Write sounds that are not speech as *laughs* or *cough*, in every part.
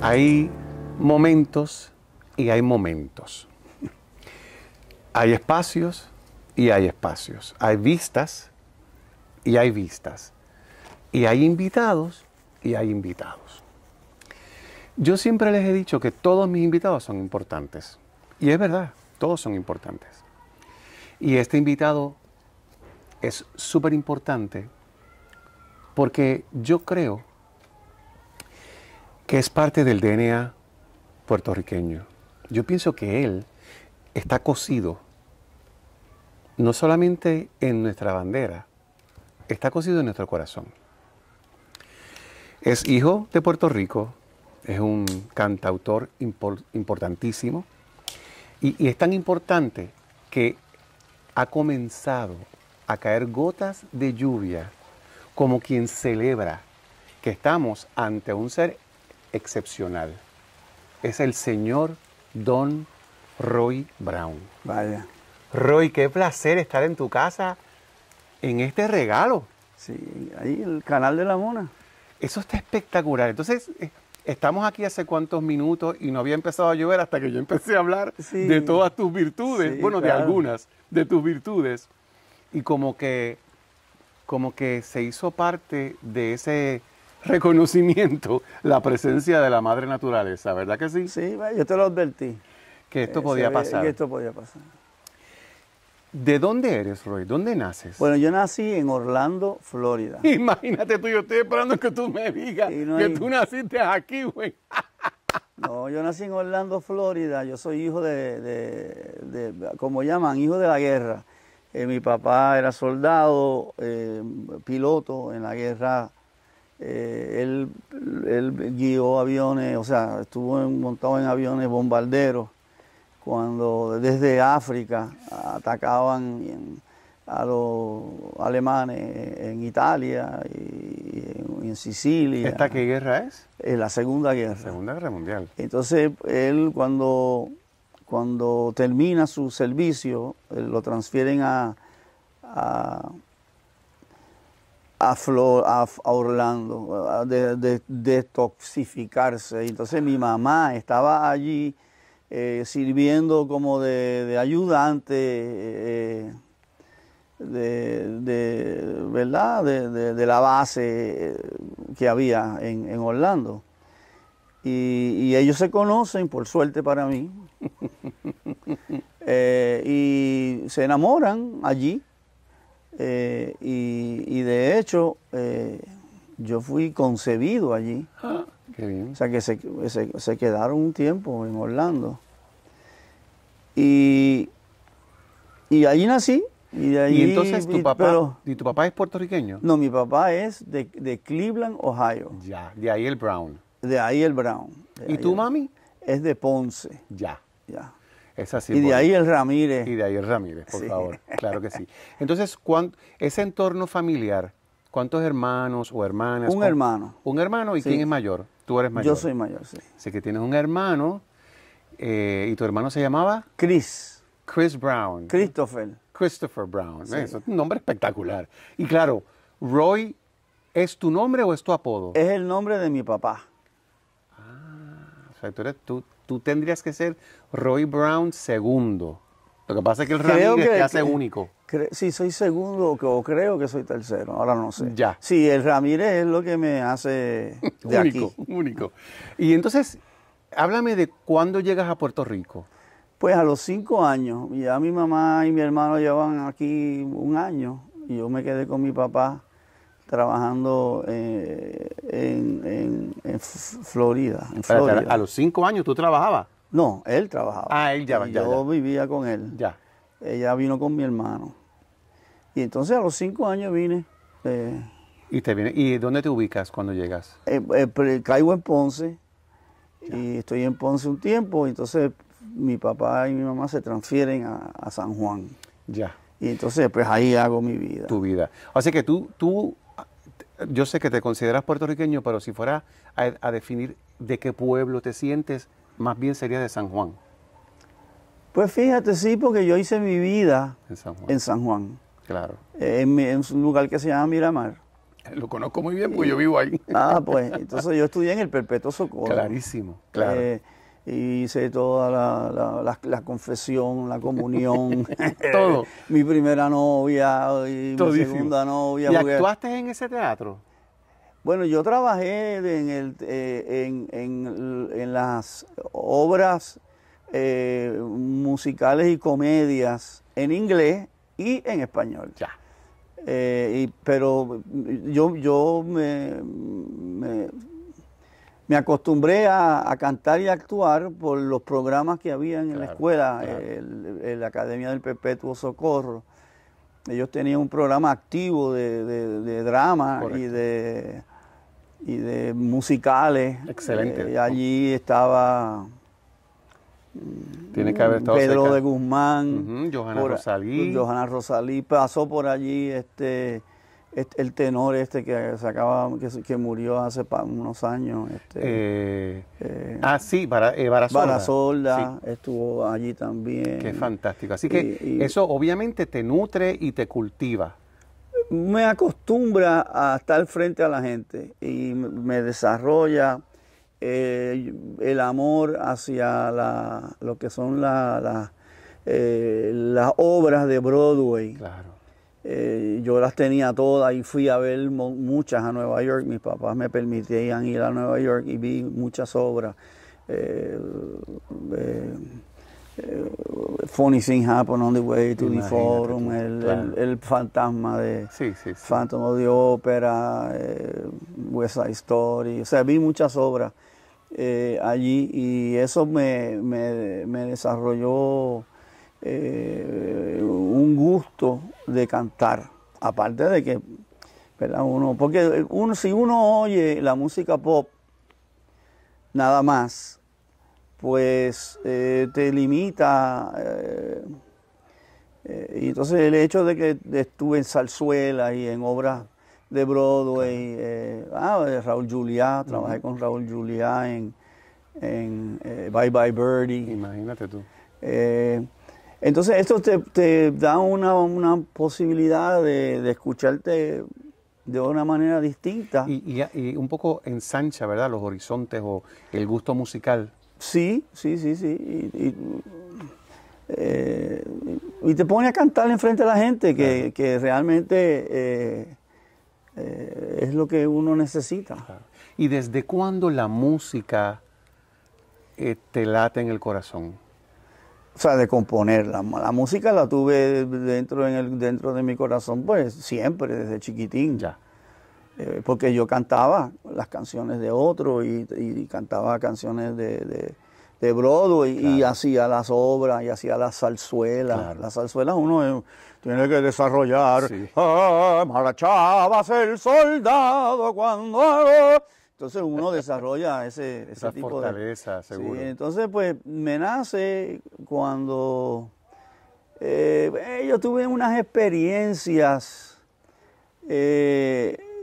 Hay momentos y hay momentos. Hay espacios y hay espacios. Hay vistas y hay vistas. Y hay invitados y hay invitados. Yo siempre les he dicho que todos mis invitados son importantes. Y es verdad, todos son importantes. Y este invitado es súper importante porque yo creo que es parte del DNA puertorriqueño. Yo pienso que él está cosido no solamente en nuestra bandera, está cosido en nuestro corazón. Es hijo de Puerto Rico, es un cantautor importantísimo. Y, y es tan importante que ha comenzado a caer gotas de lluvia como quien celebra que estamos ante un ser excepcional. Es el señor Don Roy Brown. Vaya. Roy, qué placer estar en tu casa en este regalo. Sí, ahí el canal de la mona. Eso está espectacular. Entonces, eh, estamos aquí hace cuántos minutos y no había empezado a llover hasta que yo empecé a hablar de todas tus virtudes, bueno, de algunas, de tus virtudes. Y como que, como que se hizo parte de ese reconocimiento la presencia de la madre naturaleza, ¿verdad que sí? Sí, yo te lo advertí. Que esto eh, podía pasar. Que esto podía pasar. ¿De dónde eres, Roy? ¿Dónde naces? Bueno, yo nací en Orlando, Florida. *laughs* Imagínate tú, yo estoy esperando que tú me digas que tú naciste aquí, güey. *laughs* no, yo nací en Orlando, Florida. Yo soy hijo de, de, como llaman, hijo de la guerra. Eh, mi papá era soldado, eh, piloto en la guerra. Eh, él guió aviones, o sea, estuvo montado en aviones bombarderos cuando desde África atacaban a los alemanes en Italia y en Sicilia. ¿Esta qué guerra es? Eh, la Segunda Guerra. Segunda Guerra Mundial. Entonces él cuando, termina su servicio, eh, lo transfieren a, a, Orlando, a de, detoxificarse. Entonces mi mamá estaba allí eh, sirviendo como de, ayudante, eh, de, ¿verdad? De, la base eh, que había en, Orlando. Y, ellos se conocen, por suerte para mí, *laughs* y se enamoran allí. Y, y, de hecho, yo fui concebido allí. Ah. O sea que se, quedaron un tiempo en Orlando. Y, y allí nací. Y, de ahí. entonces tu papá, ¿y tu papá es puertorriqueño? No, mi papá es de, de Cleveland, Ohio. Ya, de ahí el Brown. De ahí el Brown. ¿Y tu mami? Es de Ponce. Ya. Ya. Es así. Y de ahí el Ramírez. Y de ahí el Ramírez, por favor. Claro que sí. *laughs* Entonces, ese entorno familiar, ¿cuántos hermanos o hermanas? Un hermano. Un hermano, ¿y quién es mayor? Tú eres mayor. Yo soy mayor, sí. Así que tienes un hermano. Eh, ¿Y tu hermano se llamaba? Chris. Chris Brown. Christopher. Christopher Brown. Es un nombre espectacular. Y claro, Roy, ¿es tu nombre o es tu apodo? Es el nombre de mi papá. Ah, o sea, tú, tú, tú tendrías que ser Roy Brown segundo. Lo que pasa es que el Ramírez te hace único. Si sí, soy segundo o creo que soy tercero, ahora no sé. Ya. Sí, el Ramírez es lo que me hace *laughs* único, único. Y entonces, háblame de cuándo llegas a Puerto Rico. Pues a los cinco años, ya mi mamá y mi hermano llevan aquí un año y yo me quedé con mi papá trabajando eh, en, Florida. Florida. a los cinco años tú trabajabas. No, él trabajaba. Ah, él ya, Yo vivía con él. Ya. Ella vino con mi hermano. Y entonces a los cinco años vine. Eh, ¿Y, te viene? ¿Y dónde te ubicas cuando llegas? Eh, eh, caigo en Ponce. Y estoy en Ponce un tiempo. Entonces mi papá y mi mamá se transfieren a, San Juan. Ya. Y entonces pues ahí hago mi vida. Tu vida. Así que tú, tú yo sé que te consideras puertorriqueño, pero si fuera a definir de qué pueblo te sientes, más bien sería de San Juan. Pues fíjate, sí, porque yo hice mi vida en San Juan. Claro. Eh, en, un lugar que se llama Miramar. Eh, lo conozco muy bien, porque yo vivo ahí. *laughs* Ah, pues, entonces yo estudié en el Perpetuo Socorro. Clarísimo, claro. Eh, hice toda la, confesión, la comunión, *laughs* todo. *laughs* Eh, mi primera novia, y mi segunda novia. ¿Y actuaste en ese teatro? Bueno, yo trabajé en, el, eh, en, las obras eh, musicales y comedias en inglés y en español. Ya. Eh, pero yo, yo me, me, acostumbré a, cantar y actuar por los programas que había en la escuela, en la Academia del Perpetuo Socorro. Ellos tenían un programa activo de, drama y de y de musicales. Excelente. Y eh, allí estaba mm, tiene que haber estado Pedro de Guzmán, Johanna Rosalí. Johanna Rosalí pasó por allí este, este el tenor este que se acaba, que, murió hace unos años. Este, eh, eh, ah, sí, para, Barazolda. Ah, estuvo allí también. Qué fantástico. Así que eso obviamente te nutre y te cultiva me acostumbra a estar frente a la gente y me desarrolla eh, el amor hacia la, lo que son eh, las obras de Broadway. Claro. Eh, yo las tenía todas y fui a ver muchas a Nueva York. Mis papás me permitían ir a Nueva York y vi muchas obras funny thing Happen on the way to the forum, el, fantasma de sí, sí, sí. Eh, West Side Story, o sea, vi muchas obras eh, allí y eso me, desarrolló eh, un gusto de cantar, aparte de que, ¿verdad? Uno, porque uno, si uno oye la música pop, nada más, pues eh, te limita. Eh, eh, y entonces el hecho de que estuve en Salzuela y en obras de Broadway, ah, de Raúl Juliá, trabajé con Raúl Juliá en, Bye Bye Birdie. Imagínate tú. entonces esto te, da una, posibilidad de, escucharte de una manera distinta. Y, y, un poco ensancha, ¿verdad? Los horizontes o el gusto musical. Sí, sí, sí, sí. Eh, y, te pone a cantar enfrente de la gente, que, realmente eh, eh, es lo que uno necesita. ¿Y desde cuándo la música te late en el corazón? O sea, de componerla. La música la tuve dentro, dentro de mi corazón, pues siempre, desde chiquitín. Ya. Eh, porque yo cantaba las canciones de otro y, cantaba canciones de, de, Broadway y hacía las obras y hacía las zarzuelas. Las zarzuelas uno tiene que desarrollar. Sí. Ah, el soldado cuando Entonces uno *laughs* desarrolla ese, Esa tipo fortaleza, de... seguro. Sí, entonces pues me nace cuando eh, eh, yo tuve unas experiencias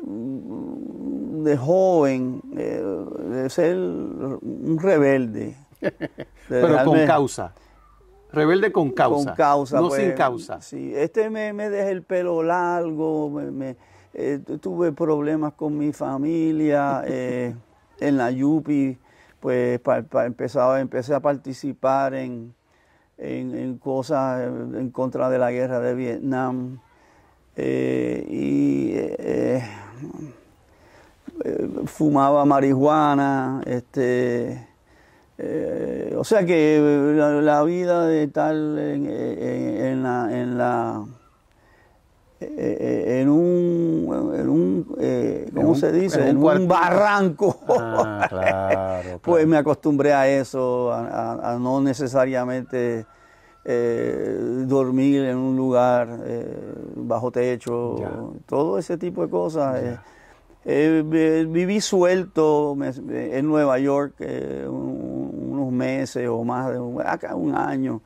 de joven, eh, de ser un rebelde. *laughs* Pero con causa. Rebelde con causa. Con causa. No sin pues, causa. Sí, este me, me dejé el pelo largo, me, eh, tuve problemas con mi familia, *laughs* eh, en la Yupi, pues empezaba, empecé a participar en, en, cosas en contra de la guerra de Vietnam. y eh, fumaba marihuana, este, eh, o sea que la, vida de tal en, la, eh, en un, en un ¿cómo se dice? En un, barranco. Ah, *laughs* pues me acostumbré a eso, a no necesariamente eh, dormir en un lugar eh, bajo techo, todo ese tipo de cosas. Eh, eh, viví suelto en Nueva York unos meses o más, de un, acá un año,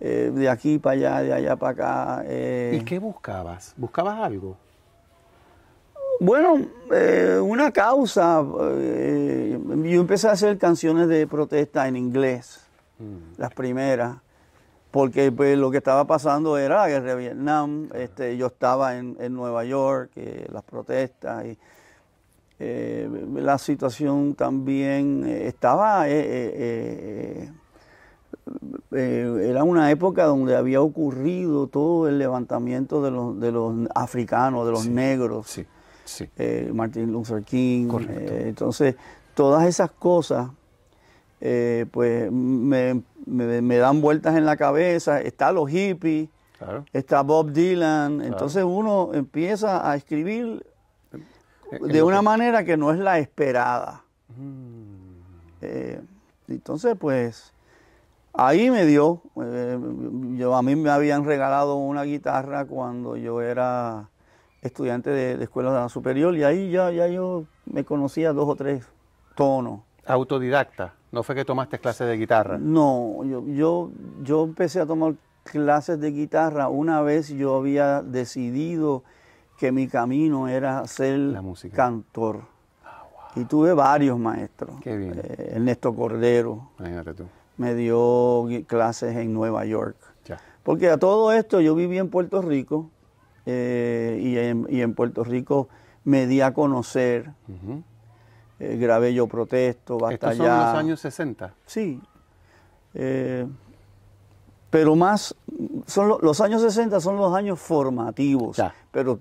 de aquí para allá, de allá para acá. ¿Y qué buscabas? ¿Buscabas algo? Bueno, una causa. yo empecé a hacer canciones de protesta en inglés, mm. las primeras porque pues, lo que estaba pasando era la guerra de Vietnam, este, yo estaba en, Nueva York, eh, las protestas y eh, la situación también eh, estaba, era una época donde había ocurrido todo el levantamiento de los, africanos, de los negros, sí, sí. Martin Luther King, entonces todas esas cosas eh, pues me, dan vueltas en la cabeza, está los hippies, está Bob Dylan, entonces uno empieza a escribir eh, de una manera que no es la esperada. Mm. Eh, entonces, pues ahí me dio, yo, a mí me habían regalado una guitarra cuando yo era estudiante de, de escuela superior y ahí ya, ya yo me conocía dos o tres tonos. Autodidacta. ¿No fue que tomaste clases de guitarra? No, yo, yo, empecé a tomar clases de guitarra una vez yo había decidido que mi camino era ser cantor. Ah, y tuve varios maestros. Qué bien. Eh, Ernesto Cordero. Me dio clases en Nueva York. Porque a todo esto yo viví en Puerto Rico eh, y, en, Puerto Rico me di a conocer. Eh, grabé yo protesto, basta ¿Estos son los años 60? Sí. Eh, pero más, son los años 60 son los años formativos, pero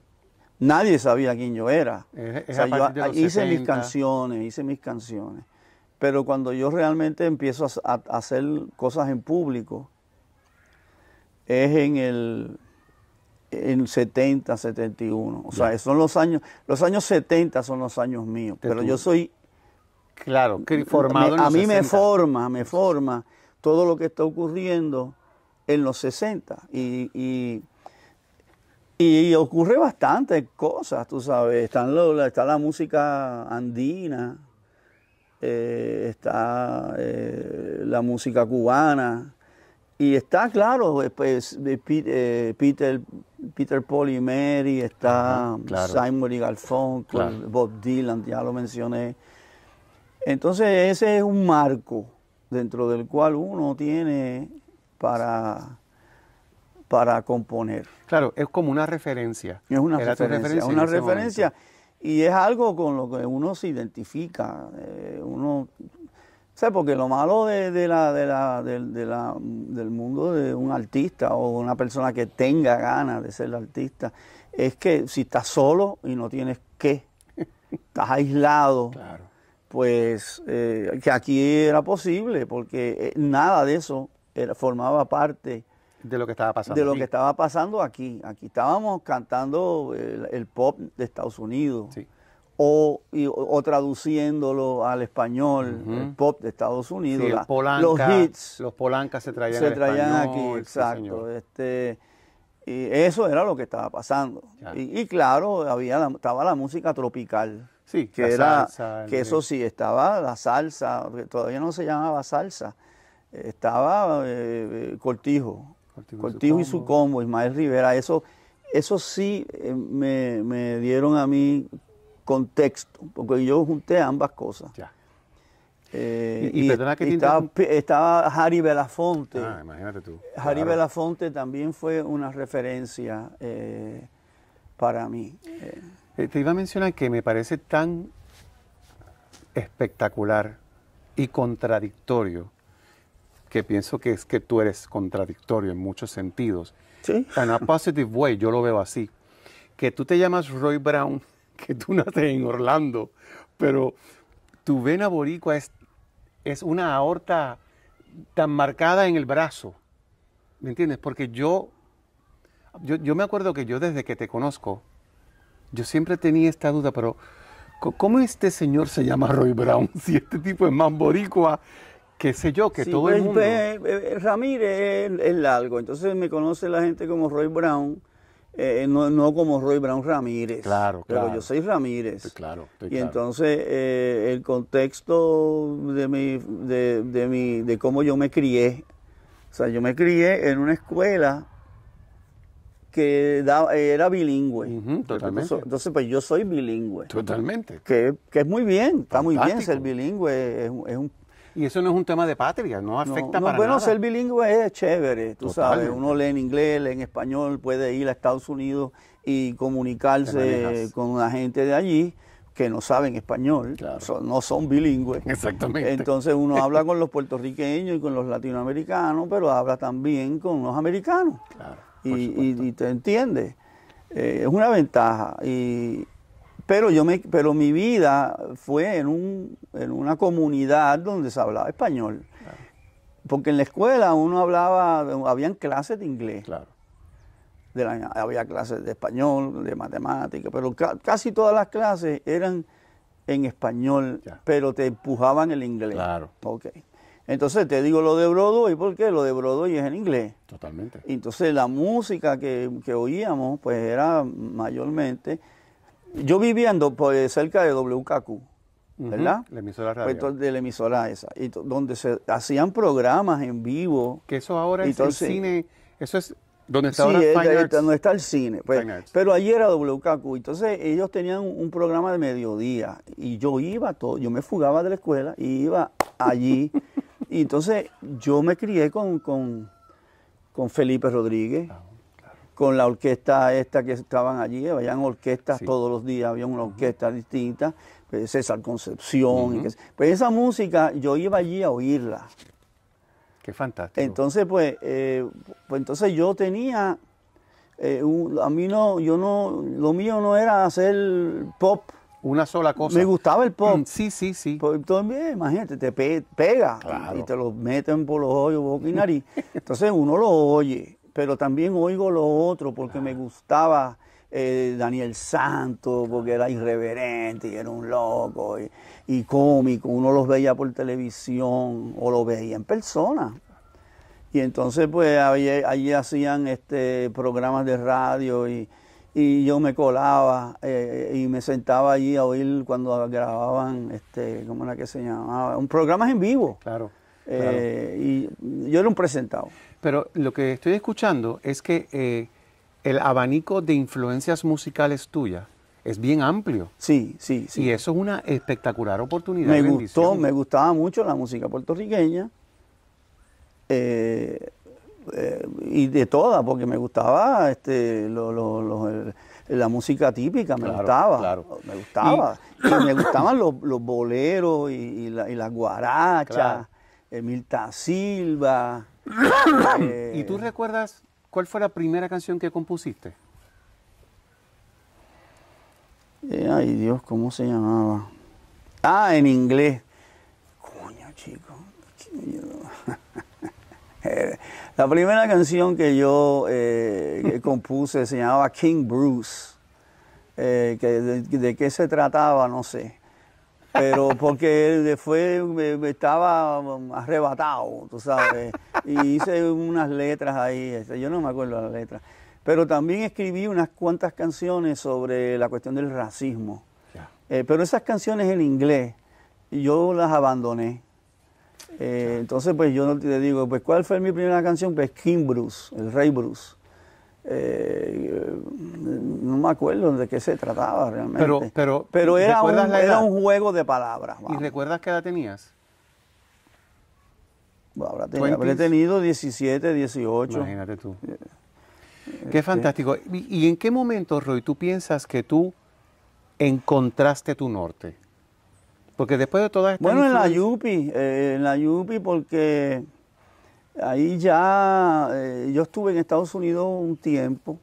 nadie sabía quién yo era. o sea, yo, hice mis canciones, hice mis canciones. Pero cuando yo realmente empiezo a hacer cosas en público, es en el en 70, 71. O sea, son los años, los años 70 son los años míos, pero yo soy... Claro, formado en A mí me forma, me forma todo lo que está ocurriendo en los 60. Y, y, ocurre bastantes cosas, tú sabes. está la música andina, eh, está eh, la música cubana, y está, claro, pues, pues eh, Peter Peter Paul y Mary, está Simon y Garfunkel, Bob Dylan, ya lo mencioné. Entonces ese es un marco dentro del cual uno tiene para, para componer. Claro, es como una referencia. Es una referencia, una referencia y es algo con lo que uno se identifica. Eh, uno porque lo malo del mundo de un artista o una persona que tenga ganas de ser artista es que si estás solo y no tienes qué, estás aislado, pues eh, que aquí era posible porque eh, nada de eso era, formaba parte de lo que estaba pasando. De lo que estaba pasando aquí. Aquí estábamos cantando el, pop de Estados Unidos o, traduciéndolo al español, el pop de Estados Unidos, los hits. Los polancas se traían, se traían aquí, exacto. este, y eso era lo que estaba pasando. Y, claro, había estaba la música tropical. Sí, que era, que eso sí, estaba la salsa, todavía no se llamaba salsa, estaba eh, Cortijo, Cortijo, y, su combo, Ismael Rivera, eso, eso sí eh, me, me dieron a mí contexto, porque yo junté ambas cosas. y, estaba, Harry Belafonte. Ah, imagínate tú. Harry Belafonte también fue una referencia eh, para mí. Eh, te iba a mencionar que me parece tan espectacular y contradictorio que pienso que es que tú eres contradictorio en muchos sentidos. Sí. En a positive way, yo lo veo así. Que tú te llamas Roy Brown *laughs* que tú naces en Orlando, pero tu vena boricua es, una aorta tan marcada en el brazo. ¿Me entiendes? Porque yo, yo, me acuerdo que yo desde que te conozco, yo siempre tenía esta duda, pero ¿cómo este señor se llama Roy Brown? *laughs* Si este tipo es más boricua, qué sé yo, que todo el pues, mundo... Pues, eh, eh, Ramírez es, es largo, entonces me conoce la gente como Roy Brown eh, eh, no, no, como Roy Brown Ramírez. Claro, Pero yo soy Ramírez. claro. y entonces eh, el contexto de mi, de, de, mi, de cómo yo me crié. O sea, yo me crié en una escuela que era bilingüe. totalmente. Entonces, pues yo soy bilingüe. Totalmente. Que, es muy bien, está muy bien ser bilingüe, es, es, un, y eso no es un tema de patria, no afecta más. para bueno, ser bilingüe es chévere, tú sabes. Uno lee en inglés, lee en español, puede ir a Estados Unidos y comunicarse con la gente de allí que no saben español, no son bilingües. Exactamente. Entonces uno habla con los puertorriqueños y con los latinoamericanos, pero habla también con los americanos. Claro, y, te entiende. Eh, es una ventaja. Y, pero, yo me, pero mi vida fue en, una comunidad donde se hablaba español. Porque en la escuela uno hablaba, habían clases de inglés. Claro. había clases de español, de matemática, pero casi todas las clases eran en español, pero te empujaban el inglés. Claro. Entonces te digo lo de Broadway, porque lo de Brodoy es en inglés. Totalmente. Entonces la música que, que oíamos, pues era mayormente yo viviendo pues cerca de WKQ, ¿verdad? la emisora radio. Pues, de la emisora esa, donde se hacían programas en vivo. Que eso ahora es el cine, eso es donde está ahora el, Fine No está el cine. Pues. pero allí era WKQ, entonces ellos tenían un, programa de mediodía y yo iba todo, yo me fugaba de la escuela y iba allí. *laughs* y entonces yo me crié con, Felipe Rodríguez. Ah, con la orquesta esta que estaban allí, habían orquestas todos los días, había una orquesta distinta, pues César Concepción. pues esa música yo iba allí a oírla. Qué fantástico. Entonces, pues, eh, pues entonces yo tenía, eh, a mí no, yo no, lo mío no era hacer pop. Una sola cosa. Me gustaba el pop. Mm, sí, sí, sí. Pues, entonces, imagínate, te pega y te lo meten por los ojos, boca y nariz. *laughs* entonces uno lo oye pero también oigo lo otro porque me ah. gustaba eh, Daniel Santos, porque ah. era irreverente y era un loco y, cómico. Uno los veía por televisión o lo veía en persona. Y entonces pues allí, allí hacían este, programas de radio y, yo me colaba eh, y me sentaba allí a oír cuando grababan, este, ¿cómo era que se llamaba? Un programa en vivo. Claro. Eh, y yo era un presentado. Pero lo que estoy escuchando es que eh, el abanico de influencias musicales tuyas es bien amplio. Sí, sí, sí. Y eso es una espectacular oportunidad. Me gustó, me gustaba mucho la música puertorriqueña eh, eh, y de todas, porque me gustaba este, la música típica, me gustaba. Me gustaba. me gustaban los, boleros y, la, las guarachas, Emilta Silva. Eh, ¿Y tú recuerdas cuál fue la primera canción que compusiste? Eh, ay Dios, ¿cómo se llamaba? Ah, en inglés. Coño, chico. *laughs* Eh, la primera canción que yo compuse se llamaba King Bruce. de, qué se trataba, no sé pero porque después me, estaba um, arrebatado, tú sabes, y hice unas letras ahí, este, yo no me acuerdo las letras, pero también escribí unas cuantas canciones sobre la cuestión del racismo, eh, pero esas canciones en inglés, yo las abandoné. Eh, entonces, pues yo no te digo, pues ¿cuál fue mi primera canción? Pues King Bruce, el Rey Bruce. Eh, no me acuerdo de qué se trataba realmente. Pero, pero, era, un, era un juego de palabras. ¿Y recuerdas qué edad tenías? Bueno, tenido, habré 17, 18. Imagínate tú. Eh, qué este. fantástico. ¿Y, en qué momento, Roy, tú piensas que tú encontraste tu norte? Porque después de toda esta... Bueno, en la Yupi, eh, en la Yupi porque Ahí ya, eh, yo estuve en Estados Unidos un tiempo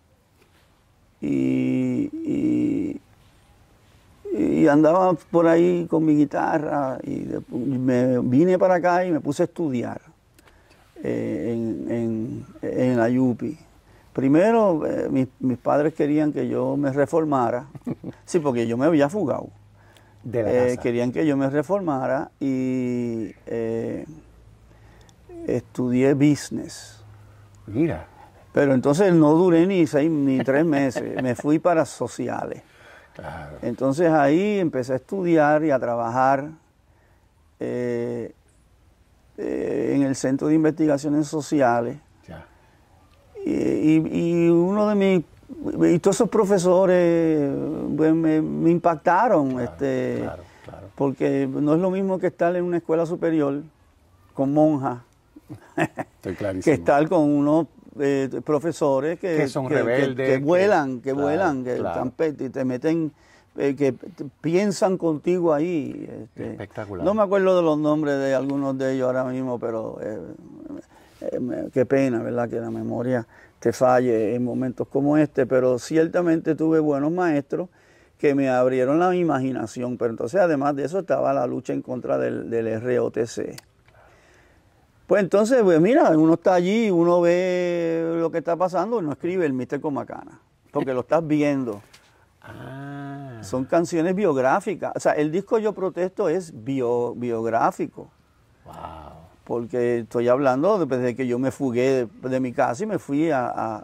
y, andaba por ahí con mi guitarra y me vine para acá y me puse a estudiar eh, en, la Yupi. Primero, eh, mis, mis, padres querían que yo me reformara, *laughs* sí, porque yo me había fugado. De la Querían que yo me reformara y estudié business. Mira. Pero entonces no duré ni seis ni tres meses, *laughs* me fui para sociales. Entonces ahí empecé a estudiar y a trabajar eh, eh, en el Centro de Investigaciones Sociales. Y, uno de mis, y todos esos profesores pues, me, impactaron, este, porque no es lo mismo que estar en una escuela superior con monjas Estoy *laughs* que estar con unos eh, profesores que, son rebeldes. Que, vuelan, que, vuelan, que y te meten eh, que piensan contigo ahí. Este. Espectacular. No me acuerdo de los nombres de algunos de ellos ahora mismo, pero eh, qué pena, ¿verdad? Que la memoria te falle en momentos como este, pero ciertamente tuve buenos maestros que me abrieron la imaginación, pero entonces además de eso estaba la lucha en contra del, del ROTC. Pues entonces, pues mira, uno está allí, uno ve lo que está pasando no escribe el Mister Comacana, porque lo estás viendo. Ah. Son canciones biográficas. O sea, el disco Yo Protesto es bio, biográfico. Wow. Porque estoy hablando desde pues, de que yo me fugué de, mi casa y me fui a,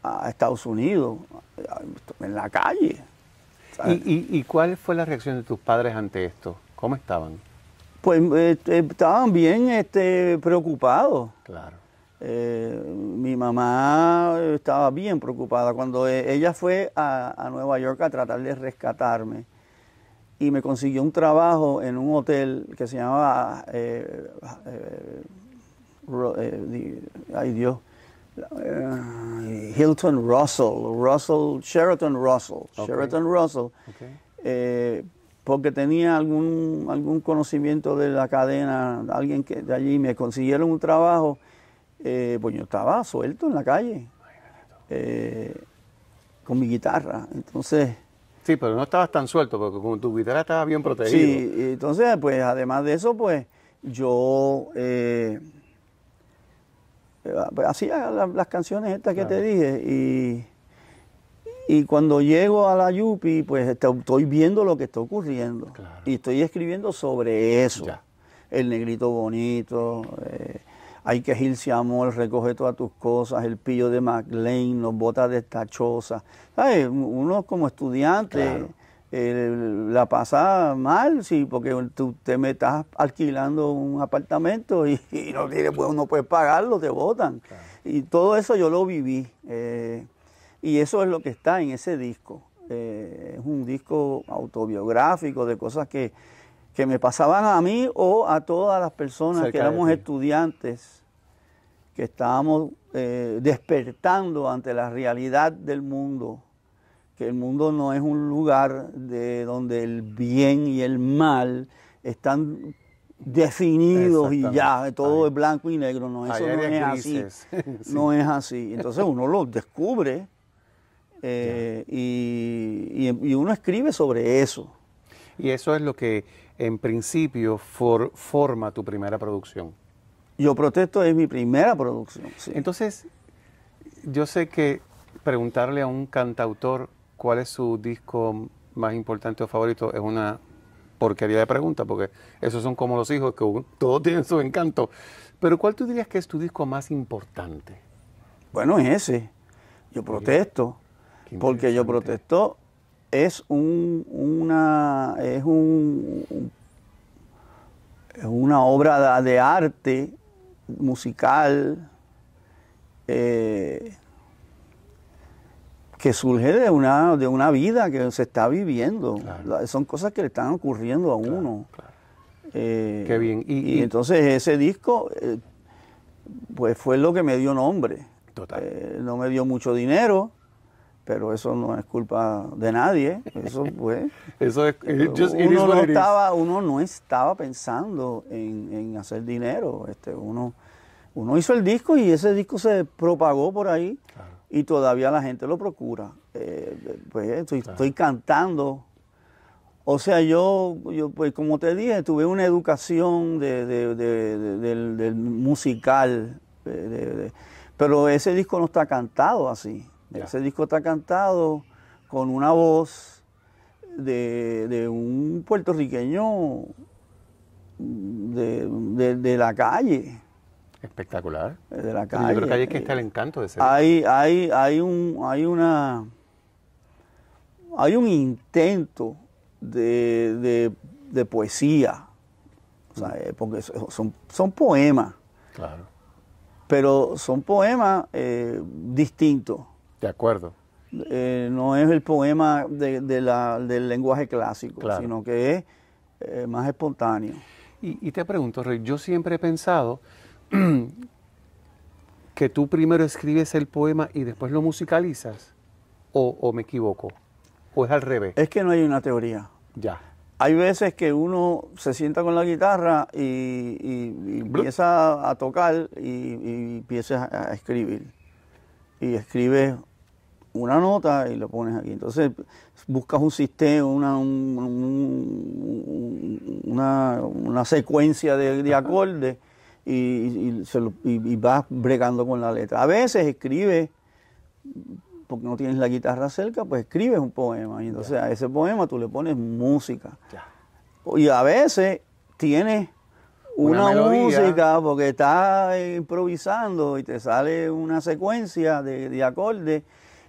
a, Estados Unidos, en la calle. ¿Y, ¿Y, y cuál fue la reacción de tus padres ante esto? ¿Cómo estaban? Pues este, estaban bien este, preocupados. Claro. Eh, mi mamá estaba bien preocupada cuando e, ella fue a, Nueva York a tratar de rescatarme y me consiguió un trabajo en un hotel que se llamaba, eh, eh, ay Dios, Hilton Russell, Russell, Sheraton Russell, Sheraton Russell. Okay porque tenía algún, algún conocimiento de la cadena, alguien que de allí me consiguieron un trabajo, eh, pues yo estaba suelto en la calle, eh, con mi guitarra. Entonces... Sí, pero no estabas tan suelto, porque como tu guitarra estaba bien protegido. Sí, entonces, pues además de eso, pues yo eh, hacía las, canciones estas que te dije y y cuando llego a la Yupi, pues este, estoy viendo lo que está ocurriendo. Y estoy escribiendo sobre eso. El negrito bonito, eh, hay que irse amor, recoge todas tus cosas, el pillo de McLean, nos botas de esta choza. Uno como estudiante eh, la pasa mal, sí, porque tú te metas alquilando un apartamento y, no, pues, puede pues, no puedes pagarlo, te botan. Y todo eso yo lo viví. Eh, y eso es lo que está en ese disco. Eh, es un disco autobiográfico de cosas que, me pasaban a mí o a todas las personas que éramos estudiantes, que estábamos eh, despertando ante la realidad del mundo, que el mundo no es un lugar de donde el bien y el mal están definidos y ya, todo es blanco y negro, no, eso no es así, *laughs* no es así. Entonces uno lo descubre eh, y, uno escribe sobre eso. Y eso es lo que en principio forma tu primera producción. Yo protesto es mi primera producción. Entonces, yo sé que preguntarle a un cantautor cuál es su disco más importante o favorito es una porquería de pregunta, porque esos son como los hijos, que todos tienen su encanto. Pero ¿cuál tú dirías que es tu disco más importante? Bueno, es ese. Yo protesto porque yo Protesto es un, una, es un, una obra de arte musical eh, que surge de una, de una vida que se está viviendo. Son cosas que le están ocurriendo a uno. Eh, bien. Y, entonces ese disco, eh, pues fue lo que me dio nombre. no me dio mucho dinero pero eso no es culpa de nadie. Eso pues, *laughs* eso uno, no estaba, uno no estaba pensando en, hacer dinero. Este, uno, uno hizo el disco y ese disco se propagó por ahí y todavía la gente lo procura. Eh, pues estoy, cantando. O sea, yo, yo, pues como te dije, tuve una educación de, del, musical, pero ese disco no está cantado así. Ese disco está cantado con una voz de, un puertorriqueño de, la calle. Espectacular. De la calle. Yo creo que ahí es que está el encanto de ese hay, hay, hay, un, hay una. Hay un intento de, poesía. Mm. Eh, porque son, son poemas. Claro. Pero son poemas eh, distintos. De acuerdo. Eh, no es el poema del lenguaje clásico, sino que es eh, más espontáneo. Y, te pregunto, Rey, yo siempre he pensado *clears throat* que tú primero escribes el poema y después lo musicalizas, o, me equivoco, o es al revés. Es que no hay una teoría. Ya hay veces que uno se sienta con la guitarra y, empieza a tocar y, y empieza a escribir. Y escribe una nota y lo pones aquí. Entonces buscas un sistema, una, secuencia de, de acordes y, vas bregando con la letra. A veces escribes, porque no tienes la guitarra cerca, pues escribes un poema. Y entonces a ese poema tú le pones música. Y a veces tienes una, música porque estás improvisando y te sale una secuencia de, de acordes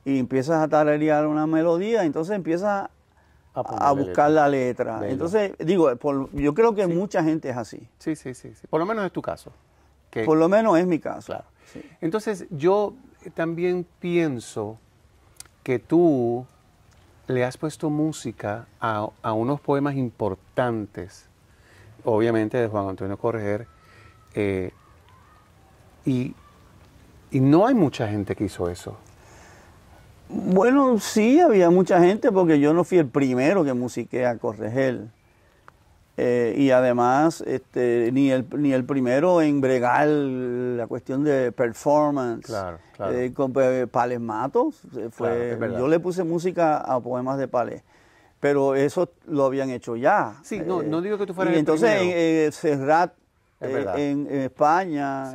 y empiezas a tararear una melodía, entonces empiezas a, buscar la letra. Entonces, digo, yo creo que mucha gente es así. Sí, sí, sí, Por lo menos es tu caso. por lo menos es mi caso. Entonces, yo también pienso que tú le has puesto música a, unos poemas importantes, obviamente de Juan Antonio Correr, eh, y no hay mucha gente que hizo eso. Bueno, sí, había mucha gente porque yo no fui el primero que musiqué a Corregel. Eh, y además, este, ni, el, ni el primero en bregar la cuestión de performance. Eh, con eh, Pales Matos, yo le puse música a poemas de Pales. Pero eso lo habían hecho ya. Sí, no, no digo que tú fueras el entonces, primero. entonces, Serrat en, España,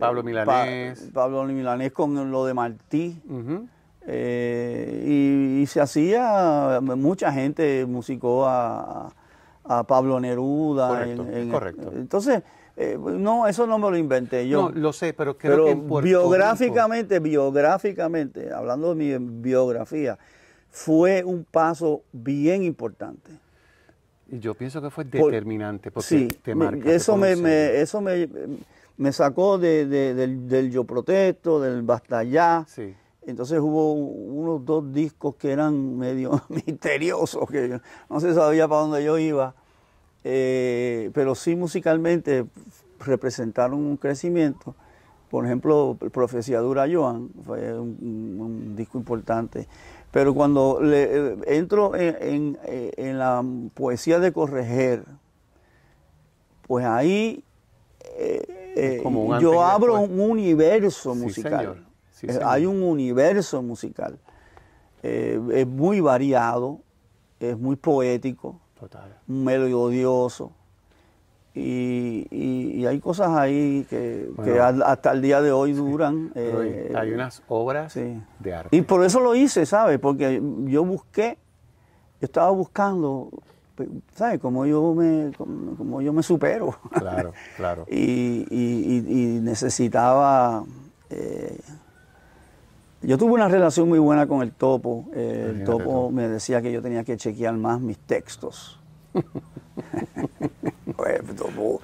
Pablo eh, Milanés. Pablo Milanés con lo de Martí. Eh, y, se hacía, eh, mucha gente musicó a, Pablo Neruda. Correcto, Entonces, no, eso no me lo inventé yo. No, lo sé, pero creo que biográficamente, biográficamente, hablando de mi biografía, fue un paso bien importante. Y yo pienso que fue determinante, porque te marca. Eso, eso me, me sacó del, Yo Protesto, del Basta Ya. Entonces hubo unos dos discos que eran medio *laughs* misteriosos, que no se sabía para dónde yo iba, eh, pero sí musicalmente representaron un crecimiento. Por ejemplo, Profecía Dura Joan fue un, disco importante. Pero cuando le, eh, entro en, eh, en la poesía de Correger, pues ahí eh, yo abro un universo musical. Eh, hay un universo musical. Eh, es muy variado, es muy poético, Total. melodioso. Y, hay cosas ahí que, hasta el día de hoy duran. *laughs* hay unas obras de arte. Y por eso lo hice, ¿sabes? Porque yo busqué, yo estaba buscando ¿sabes? Como yo me, como, yo me supero. Claro, *laughs* claro. y, necesitaba... Eh, yo tuve una relación muy buena con el topo. el topo me decía que yo tenía que chequear más mis textos. *laughs* el topo,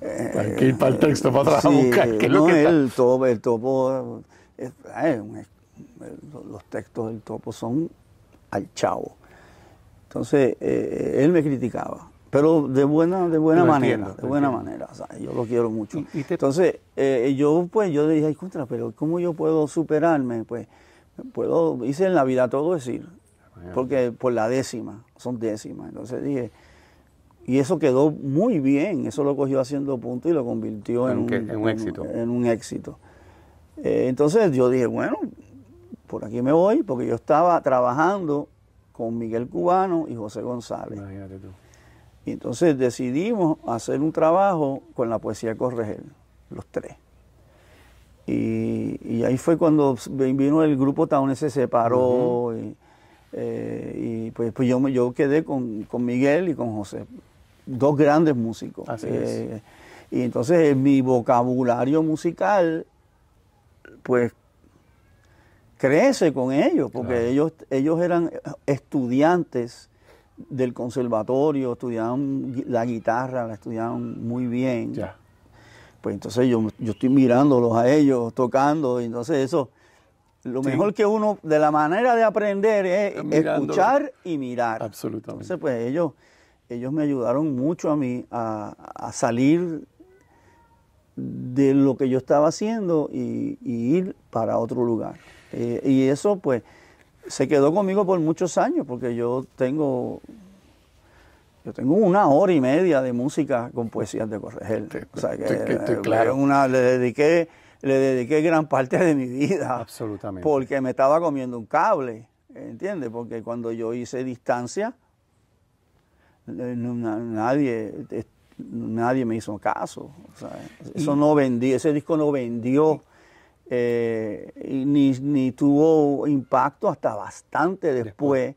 eh, Hay que ir para el texto para atrás a buscar. no, el topo, el topo los textos del topo son al chavo. Entonces, eh, eh, él me criticaba, pero de buena, de buena manera, de buena manera, yo lo quiero mucho. Entonces, eh, yo pues, yo dije, ay, contra, pero ¿cómo yo puedo superarme? Pues, puedo, hice en la vida todo decir, porque por la décima, son décimas, entonces dije, y eso quedó muy bien, eso lo cogió haciendo punto y lo convirtió en, un, éxito. En, un éxito. entonces yo dije, bueno, por aquí me voy, porque yo estaba trabajando con Miguel Cubano y José González. Imagínate tú. Y entonces decidimos hacer un trabajo con la poesía Corregel, los tres. Y, ahí fue cuando vino el grupo Taunes se separó. Eh, y, pues, pues yo, yo quedé con, Miguel y con José, dos grandes músicos. Así es. Eh, y entonces mi vocabulario musical, pues crece con ellos, porque ellos, ellos eran estudiantes del conservatorio, estudiaban la guitarra, la estudiaban muy bien. Pues entonces yo, yo estoy mirándolos a ellos, tocando, y entonces eso, lo mejor que uno, de la manera de aprender es escuchar y mirar. Absolutamente. Entonces pues ellos, ellos me ayudaron mucho a mí a, salir de lo que yo estaba haciendo y ir para otro lugar. Eh, y eso pues se quedó conmigo por muchos años, porque yo tengo, yo tengo una hora y media de música con poesías de Corregel. o sea que le dediqué, gran parte de mi vida. Absolutamente. Porque me estaba comiendo un cable, ¿entiendes? Porque cuando yo hice distancia, eh, nadie eh, nadie me hizo caso. eso no vendí, ese disco no vendió eh, ni, tuvo impacto hasta bastante después,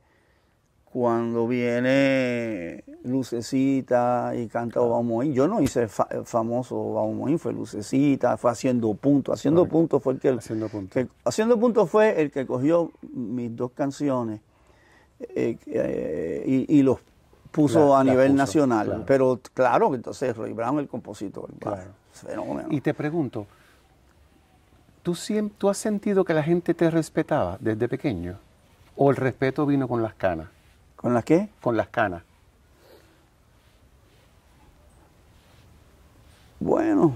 cuando viene Lucecita y canta Baumoín. Yo no hice fa eh, famoso Baumoín, fue Lucecita, fue Haciendo Punto. Haciendo Punto fue el que, haciendo punto. fue el que cogió mis dos canciones eh, y, los puso a nivel nacional. Pero claro, entonces Roy Brown, el compositor. Y te pregunto, ¿tú, has sentido que la gente te respetaba desde pequeño? ¿O el respeto vino con las canas? ¿Con las qué? Con las canas. Bueno,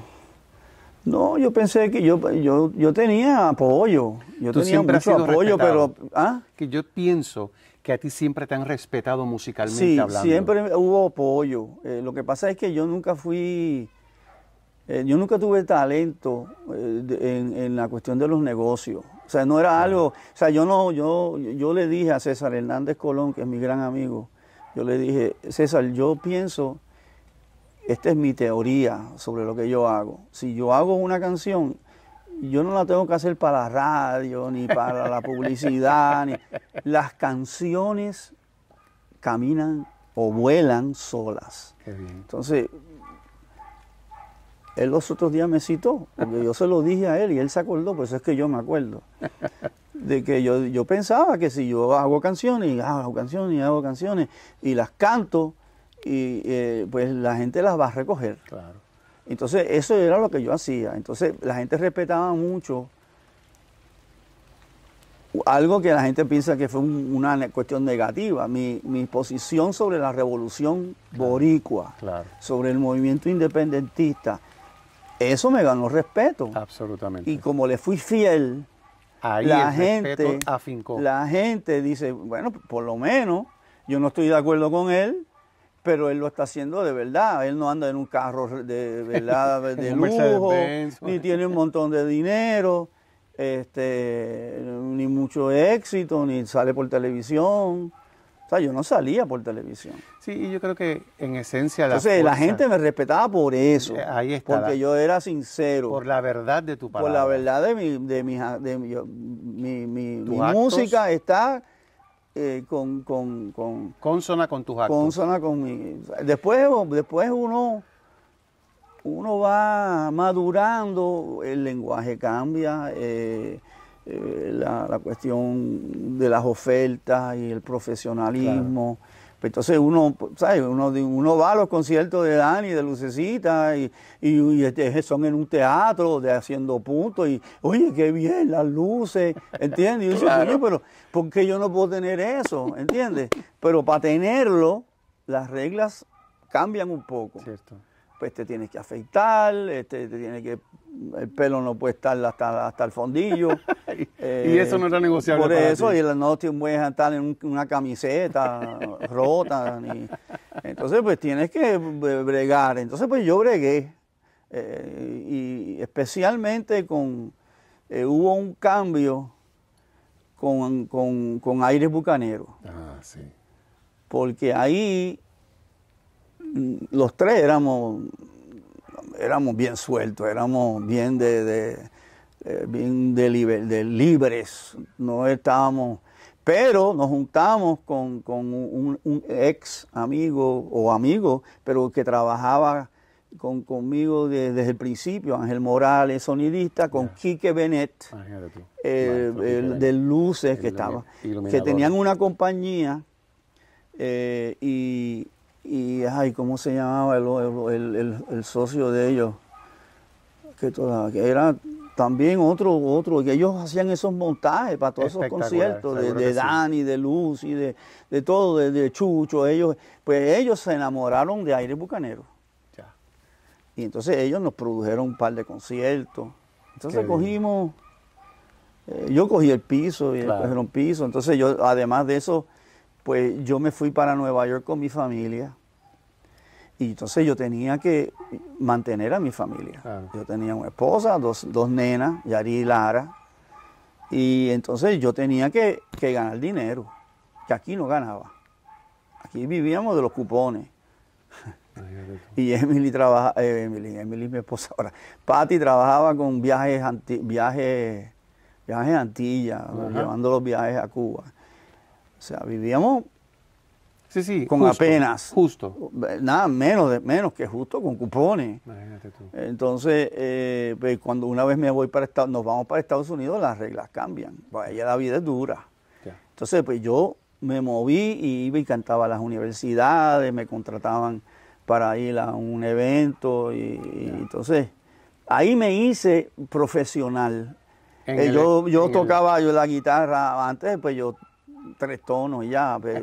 no, yo pensé que yo, yo, yo tenía apoyo. Yo tenía apoyo, pero. ¿ah? Que yo pienso que a ti siempre te han respetado musicalmente sí, Siempre hubo apoyo. Eh, lo que pasa es que yo nunca fui eh, yo nunca tuve talento eh, en, la cuestión de los negocios. O sea, no era algo, o sea, yo no, yo, yo le dije a César Hernández Colón, que es mi gran amigo, yo le dije, César, yo pienso, esta es mi teoría sobre lo que yo hago. Si yo hago una canción, yo no la tengo que hacer para la radio, ni para la publicidad, ni. *laughs* Las canciones caminan o vuelan solas. Qué bien. Entonces, él los otros días me citó, yo se lo dije a él y él se acordó, por eso es que yo me acuerdo. De que yo, pensaba que si yo hago canciones, y hago canciones, y hago canciones, y las canto, y eh, pues la gente las va a recoger. Entonces, eso era lo que yo hacía. Entonces, la gente respetaba mucho algo que la gente piensa que fue una cuestión negativa, mi, posición sobre la revolución boricua, sobre el movimiento independentista, eso me ganó respeto. Absolutamente. Y como le fui fiel, la, gente, la gente dice, bueno, por lo menos yo no estoy de acuerdo con él, pero él lo está haciendo de verdad. Él no anda en un carro de *laughs* de lujo, ni tiene un montón de dinero, este, ni mucho éxito, ni sale por televisión. O sea, yo no salía por televisión. Sí, y yo creo que en esencia la Entonces, la gente me respetaba por eso. Eh, ahí está. Porque yo era sincero. Por la verdad de tu palabra. Por la verdad de mi, de mi, música está eh, con, con, con... Consona con tus actos. Consona con mi... Después, después uno, uno va madurando, el lenguaje cambia, eh, eh, la, cuestión de las ofertas y el profesionalismo. Pues entonces uno, ¿sabes? Uno, uno va a los conciertos de Dani, de Lucecita, y, este, son en un teatro de haciendo puntos, y oye, qué bien las luces, ¿entiendes? pero ¿por qué yo no puedo tener eso? ¿Entiendes? Pero para tenerlo, las reglas cambian un poco. Pues te tienes que afeitar, este, te tienes que el pelo no puede estar hasta, hasta el fondillo. *laughs* y eso no era negociable. Por eso, y no puedes estar en una camiseta *laughs* rota. entonces, pues tienes que bregar. Entonces, pues yo bregué. Eh, y especialmente con. Eh, hubo un cambio con, con, con Aires Bucanero. Ah, sí. Porque ahí mm, los tres éramos éramos bien sueltos, éramos bien de, eh, bien de, libres, no estábamos, pero nos juntamos con, un, ex amigo o amigo, pero que trabajaba con, conmigo desde el principio, Ángel Morales, sonidista, con Quique Benet, eh, de luces que estaba, que tenían una compañía eh, y y ay, ¿cómo se llamaba el, socio de ellos? Que, era también otro, otro, que ellos hacían esos montajes para todos esos conciertos, de, Dani, de Lucy, de, de todo, de, Chucho, ellos, pues ellos se enamoraron de aire bucanero. Y entonces ellos nos produjeron un par de conciertos. Entonces cogimos, eh, yo cogí el piso y ellos cogieron piso. Entonces yo, además de eso, pues yo me fui para Nueva York con mi familia. Y entonces yo tenía que mantener a mi familia. Yo tenía una esposa, dos, nenas, Yari y Lara. Y entonces yo tenía que, ganar dinero, que aquí no ganaba. Aquí vivíamos de los cupones. y Emily trabaja, eh, Emily, Emily mi esposa ahora. Patty trabajaba con viajes, viajes, viajes Antillas, llevando los viajes a Cuba. O sea, vivíamos Sí, sí. Con apenas. Justo. Nada, menos, de, menos que justo, con cupones. Imagínate tú. Entonces, eh, pues cuando una vez me voy para Estados nos vamos para Estados Unidos, las reglas cambian. Para pues, ella la vida es dura. Entonces, pues yo me moví y iba y cantaba a las universidades, me contrataban para ir a un evento y, entonces ahí me hice profesional. Eh, yo e- yo tocaba yo la guitarra antes, pues yo tres tonos y ya. Pues,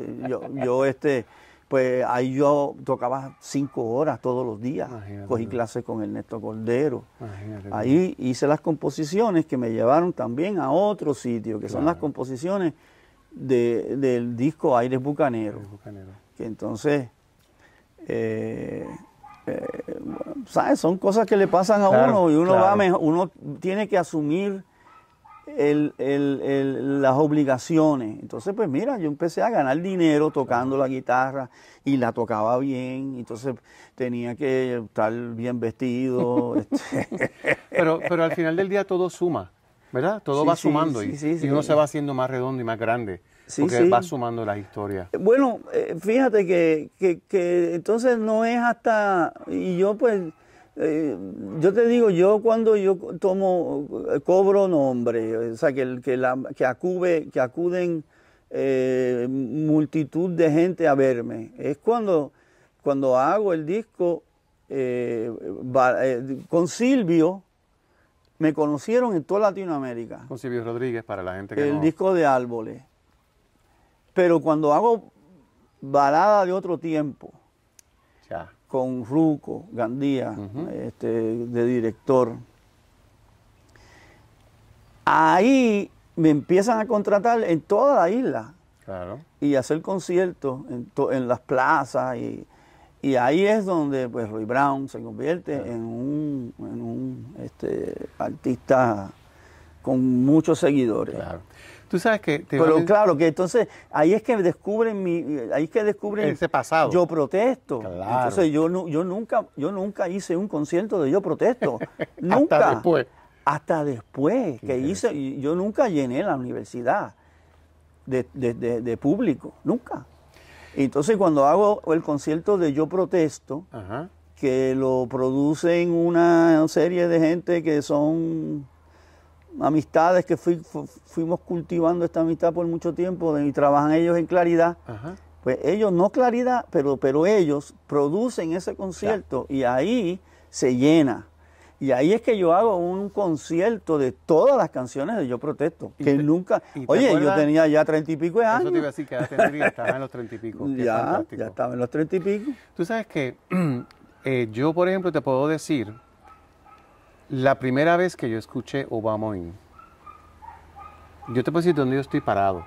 yo, este, pues ahí yo tocaba cinco horas todos los días. Cogí clases con Ernesto Cordero. Ahí hice las composiciones que me llevaron también a otro sitio, que son las composiciones del disco Aires Bucanero. Que entonces... Eh, eh, ¿sabes? Son cosas que le pasan a uno y uno, va uno tiene que asumir el, el, las obligaciones. Entonces, pues mira, yo empecé a ganar dinero tocando la guitarra y la tocaba bien. Entonces tenía que estar bien vestido. *laughs* Este. pero, pero al final del día todo suma, ¿verdad? Todo va sumando y, uno se va haciendo más redondo y más grande. porque va sumando las historias. Eh, bueno, eh, fíjate que, que, que entonces no es hasta. Y yo, pues eh, yo te digo, yo cuando yo tomo, eh, cobro nombre, o sea, que, que, acude, que acuden eh, multitud de gente a verme, es cuando, cuando hago el disco con Silvio, me conocieron en toda Latinoamérica. Con Silvio Rodríguez, para la gente que El disco de Árboles. Pero cuando hago balada de otro tiempo, con Ruco Gandía, este, de director. Ahí me empiezan a contratar en toda la isla. Y hacer conciertos en, en las plazas. Y, ahí es donde pues, Roy Brown se convierte en un, este, artista con muchos seguidores. Tú sabes que... Pero claro, que entonces ahí es que descubren mi... Ahí es que descubren... Ese pasado. Yo protesto. Entonces yo, yo, nunca, yo nunca hice un concierto de yo protesto. *laughs* nunca. Hasta después. Hasta después que hice... Yo nunca llené la universidad de, público. Nunca. Entonces cuando hago el concierto de yo protesto... que lo producen una serie de gente que son amistades que fuimos cultivando esta amistad por mucho tiempo y trabajan ellos en claridad. Pues ellos, no claridad, pero, pero ellos producen ese concierto y ahí se llena. Y ahí es que yo hago un concierto de todas las canciones de Yo Protesto. Que nunca. Oye, yo tenía ya treinta y pico de años. Eso te iba a decir que ya estaba en los treinta y pico. *laughs* Ya, ya estaba en los treinta y pico. Tú sabes que *clears throat* eh, yo, por ejemplo, te puedo decir la primera vez que yo escuché Obama, yo te puedo decir dónde yo estoy parado.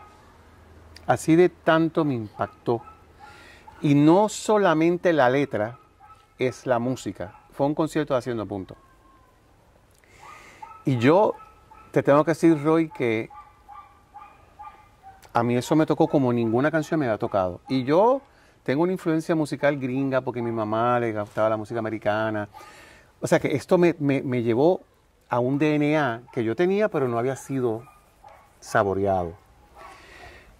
Así de tanto me impactó. Y no solamente la letra, es la música. Fue un concierto Haciendo Punto. Y yo te tengo que decir, Roy, que a mí eso me tocó como ninguna canción me ha tocado. Y yo tengo una influencia musical gringa porque mi mamá le gustaba la música americana. O sea que esto me, llevó a un DNA que yo tenía, pero no había sido saboreado.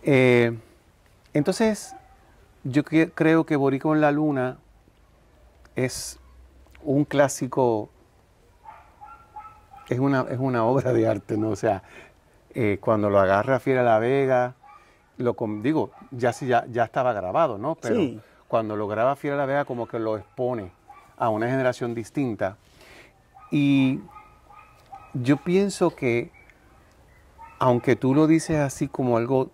Eh, entonces, yo creo que Borico en la Luna es un clásico, es una, es una obra de arte, ¿no? O sea, eh, cuando lo agarra Fiera La Vega, lo digo, ya, ya, ya estaba grabado, ¿no? Pero cuando lo graba Fiera La Vega, como que lo expone a una generación distinta. Y yo pienso que, aunque tú lo dices así como algo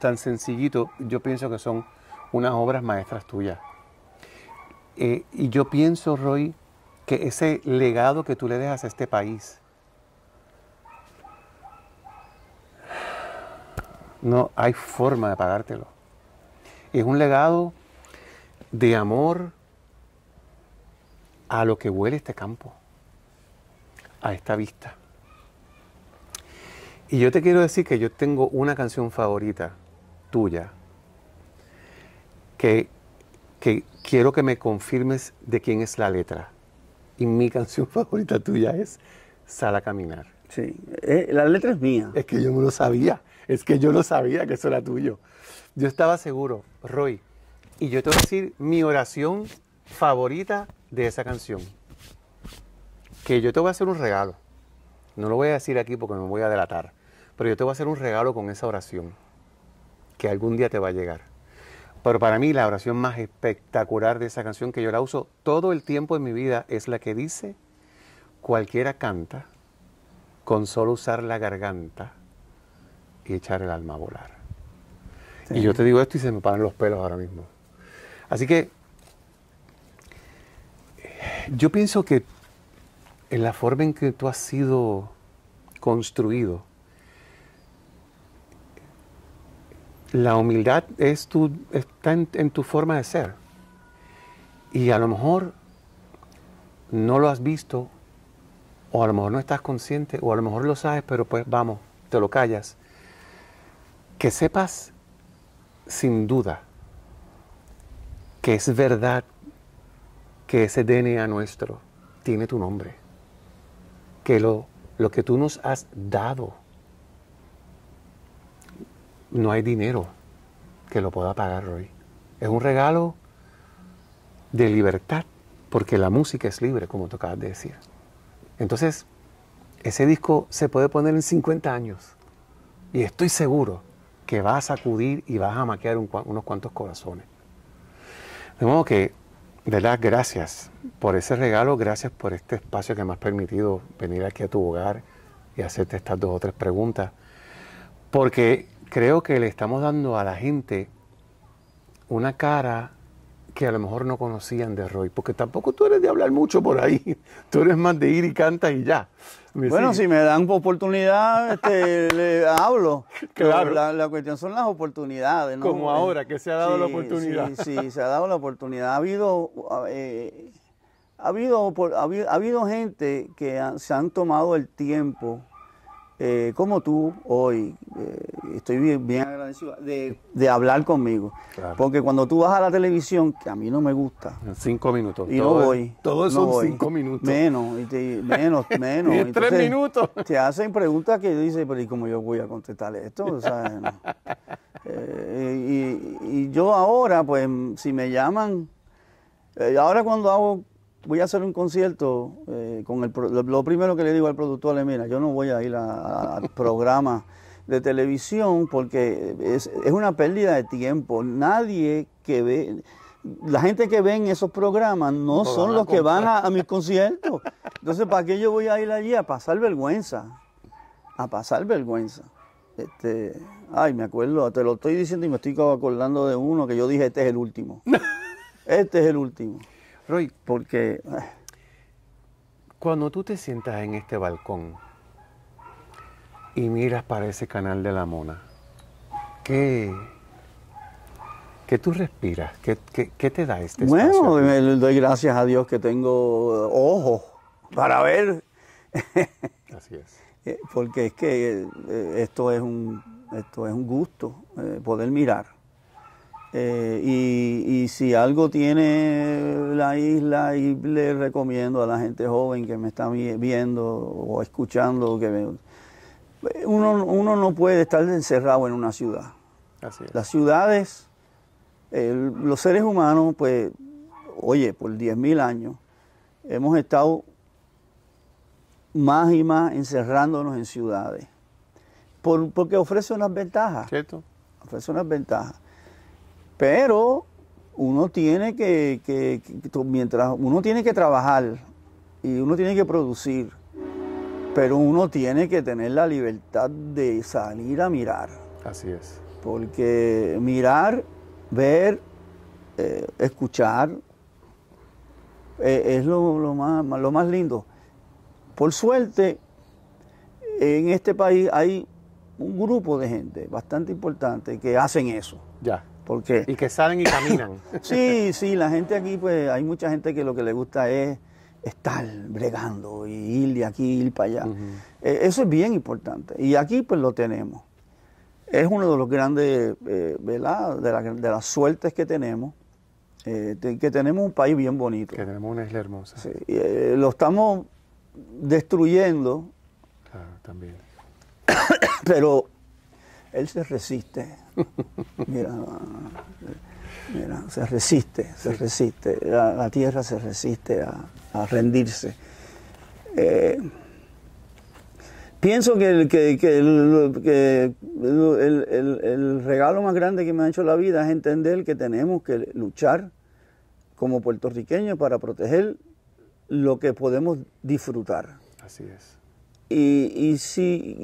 tan sencillito, yo pienso que son unas obras maestras tuyas. Eh, y yo pienso, Roy, que ese legado que tú le dejas a este país, no hay forma de pagártelo. Es un legado de amor, a lo que huele este campo, a esta vista. Y yo te quiero decir que yo tengo una canción favorita tuya que, que quiero que me confirmes de quién es la letra. Y mi canción *laughs* favorita tuya es Sal a Caminar. Sí, eh, la letra es mía. Es que yo no lo sabía, es que yo no sabía que eso era tuyo. Yo estaba seguro, Roy, y yo te voy a decir mi oración favorita de esa canción. Que yo te voy a hacer un regalo. No lo voy a decir aquí porque me voy a delatar. Pero yo te voy a hacer un regalo con esa oración. Que algún día te va a llegar. Pero para mí la oración más espectacular de esa canción que yo la uso todo el tiempo en mi vida es la que dice, cualquiera canta con solo usar la garganta y echar el alma a volar. Y yo te digo esto y se me paran los pelos ahora mismo. Así que yo pienso que en la forma en que tú has sido construido, la humildad está en, en, tu forma de ser. Y a lo mejor no lo has visto, o a lo mejor no estás consciente, o a lo mejor lo sabes, pero pues vamos, te lo callas. Que sepas sin duda que es verdad que ese DNA nuestro tiene tu nombre, que lo, lo que tú nos has dado, no hay dinero que lo pueda pagar hoy. Es un regalo de libertad, porque la música es libre, como tú acabas de decir. Entonces, ese disco se puede poner en 50 años y estoy seguro que va a sacudir y vas a maquear unos cuantos corazones. De modo que de las Gracias por ese regalo, gracias por este espacio que me has permitido venir aquí a tu hogar y hacerte estas dos o tres preguntas, porque creo que le estamos dando a la gente una cara que a lo mejor no conocían de Roy, porque tampoco tú eres de hablar mucho por ahí, *laughs* tú eres más de ir y cantas y ya. bueno, si me dan oportunidad, este, *laughs* le hablo. Claro. La, cuestión son las oportunidades. ¿no? Como ahora, que se ha dado la oportunidad. Sí, se ha dado la oportunidad. Ha habido, eh, ha habido, ha gente que se han tomado el tiempo eh, como tú hoy, eh, estoy bien, agradecido de, hablar conmigo. Porque cuando tú vas a la televisión, que a mí no me gusta. cinco minutos. Y no voy. Todo son cinco minutos. Menos, menos, *laughs* menos. tres minutos. Te hacen preguntas que dices, pero ¿y cómo yo voy a contestar esto? Eh, y, y, yo ahora, pues, si me llaman, ahora cuando hago voy a hacer un concierto eh, con el... Lo, primero que le digo al productor es, mira, yo no voy a ir al programa de televisión porque es, una pérdida de tiempo. Nadie que ve... La gente que ve en esos programas no, son los que van a, mis conciertos. Entonces, ¿para qué yo voy a ir allí a pasar vergüenza? A pasar vergüenza. Este, ay, me acuerdo, te lo estoy diciendo y me estoy acordando de uno que yo dije, este es el último. *laughs* este es el último porque... Ah. Cuando tú te sientas en este balcón y miras para ese canal de la mona, ¿qué, tú respiras? ¿Qué, te da este espacio? Bueno, doy gracias a Dios que tengo ojos para ver. *laughs* Así es. Eh, porque es que eh, esto es un, esto es un gusto, eh, poder mirar eh, y, si algo tiene la isla, y le recomiendo a la gente joven que me está viendo o escuchando, que uno, no puede estar encerrado en una ciudad. Las ciudades, los seres humanos, pues, oye, por mil años hemos estado más y más encerrándonos en ciudades, por, porque ofrece unas ventajas. ¿Cierto? Ofrece unas ventajas. Pero uno tiene que, mientras uno tiene que trabajar y uno tiene que producir, pero uno tiene que tener la libertad de salir a mirar. Así es. Porque mirar, ver, eh, escuchar eh, es lo, lo, más, lo más lindo. Por suerte, en este país hay un grupo de gente bastante importante que hacen eso. Ya. Porque, y que salen y caminan. *laughs* sí, sí, la gente aquí, pues hay mucha gente que lo que le gusta es estar bregando y ir de aquí, ir para allá. Eh, eso es bien importante. Y aquí pues lo tenemos. Es uno de los grandes, eh, ¿verdad? De, las suertes que tenemos, eh, que tenemos un país bien bonito. Que tenemos una isla hermosa. lo estamos destruyendo. Claro, también. *coughs* pero él se resiste. Mira, mira se resiste, se resiste. La, tierra se resiste a, rendirse. Eh, pienso que, el, regalo más grande que me ha hecho la vida es entender que tenemos que luchar como puertorriqueños para proteger lo que podemos disfrutar. Así es. Y, si,